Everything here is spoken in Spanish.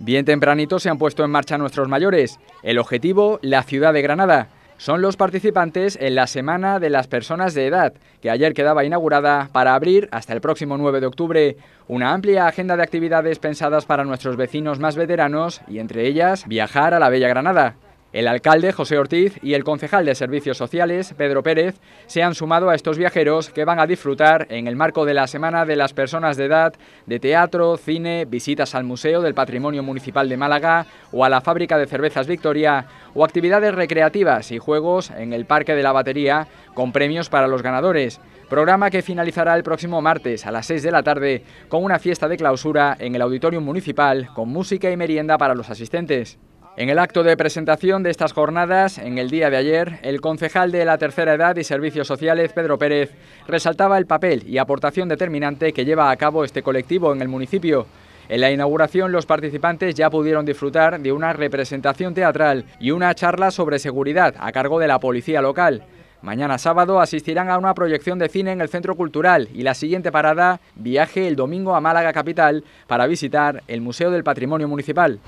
Bien tempranito se han puesto en marcha nuestros mayores. El objetivo, la ciudad de Granada. Son los participantes en la Semana de las Personas de Edad, que ayer quedaba inaugurada para abrir hasta el próximo 9 de octubre una amplia agenda de actividades pensadas para nuestros vecinos más veteranos y entre ellas viajar a la Bella Granada. El alcalde José Ortiz y el concejal de Servicios Sociales, Pedro Pérez, se han sumado a estos viajeros que van a disfrutar en el marco de la Semana de las Personas de Edad de teatro, cine, visitas al Museo del Patrimonio Municipal de Málaga o a la fábrica de cervezas Victoria o actividades recreativas y juegos en el Parque de la Batería con premios para los ganadores. Programa que finalizará el próximo martes a las 6 de la tarde con una fiesta de clausura en el Auditorio Municipal con música y merienda para los asistentes. En el acto de presentación de estas jornadas, en el día de ayer, el concejal de la Tercera Edad y Servicios Sociales, Pedro Pérez, resaltaba el papel y aportación determinante que lleva a cabo este colectivo en el municipio. En la inauguración los participantes ya pudieron disfrutar de una representación teatral y una charla sobre seguridad a cargo de la policía local. Mañana sábado asistirán a una proyección de cine en el Centro Cultural y la siguiente parada, viaje el domingo a Málaga Capital para visitar el Museo del Patrimonio Municipal.